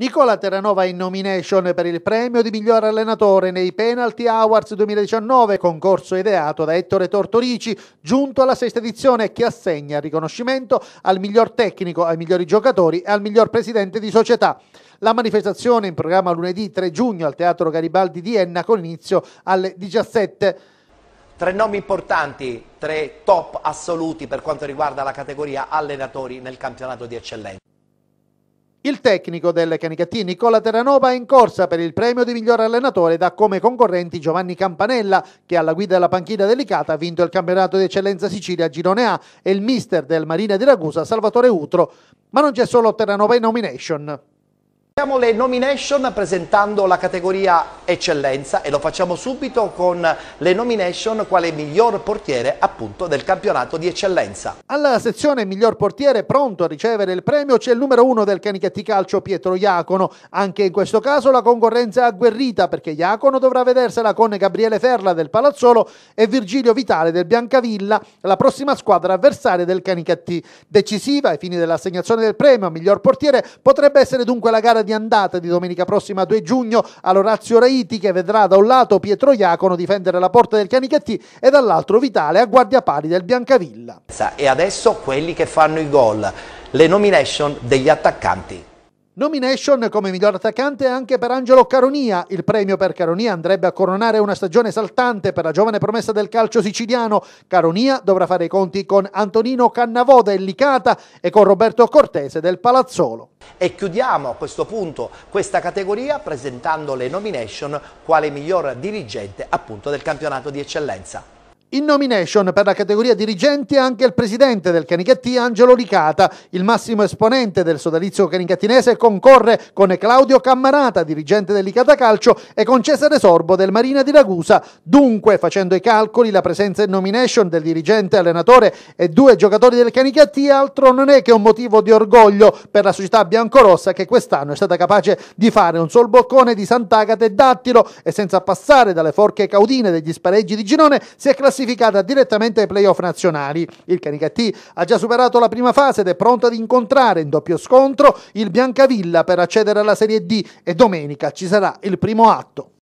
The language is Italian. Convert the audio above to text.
Nicola Terranova in nomination per il premio di miglior allenatore nei Penalty Awards 2019, concorso ideato da Ettore Tortorici, giunto alla sesta edizione che assegna riconoscimento al miglior tecnico, ai migliori giocatori e al miglior presidente di società. La manifestazione in programma lunedì 3 giugno al Teatro Garibaldi di Enna con inizio alle 17. Tre nomi importanti, tre top assoluti per quanto riguarda la categoria allenatori nel campionato di eccellenza. Il tecnico del Canicattì Nicola Terranova è in corsa per il premio di miglior allenatore da come concorrenti Giovanni Campanella, che alla guida della panchina delicata ha vinto il campionato di eccellenza Sicilia Girone A e il mister del Marina di Ragusa Salvatore Utro. Ma non c'è solo Terranova in nomination. Iniziamo le nomination presentando la categoria eccellenza e lo facciamo subito con le nomination quale miglior portiere appunto del campionato di eccellenza. Alla sezione miglior portiere pronto a ricevere il premio c'è il numero uno del Canicatti Calcio Pietro Iacono. Anche in questo caso la concorrenza è agguerrita perché Iacono dovrà vedersela con Gabriele Ferla del Palazzolo e Virgilio Vitale del Biancavilla, la prossima squadra avversaria del Canicatti. Decisiva ai fini dell'assegnazione del premio a miglior portiere potrebbe essere dunque la gara di di andata di domenica prossima 2 giugno all'Orazio Raiti che vedrà da un lato Pietro Iacono difendere la porta del Chianichetti e dall'altro Vitale a guardia pari del Biancavilla. E adesso quelli che fanno i gol, le nomination degli attaccanti. Nomination come miglior attaccante anche per Angelo Caronia. Il premio per Caronia andrebbe a coronare una stagione saltante per la giovane promessa del calcio siciliano. Caronia dovrà fare i conti con Antonino Cannavò del Licata e con Roberto Cortese del Palazzolo. E chiudiamo a questo punto questa categoria presentando le nomination quale miglior dirigente appunto del campionato di eccellenza. In nomination per la categoria dirigenti anche il presidente del Canicattì Angelo Ricata. il massimo esponente del sodalizio canicattinese concorre con Claudio Cammarata, dirigente dell'Icata Calcio e con Cesare Sorbo del Marina di Ragusa. Dunque, facendo i calcoli, la presenza in nomination del dirigente allenatore e due giocatori del Canicattì altro non è che un motivo di orgoglio per la società biancorossa che quest'anno è stata capace di fare un sol boccone di Sant'Agata e Dattilo e senza passare dalle forche caudine degli spareggi di Girone si è classificata classificata direttamente ai playoff nazionali. Il Canicattì ha già superato la prima fase ed è pronto ad incontrare in doppio scontro il Biancavilla per accedere alla Serie D e domenica ci sarà il primo atto.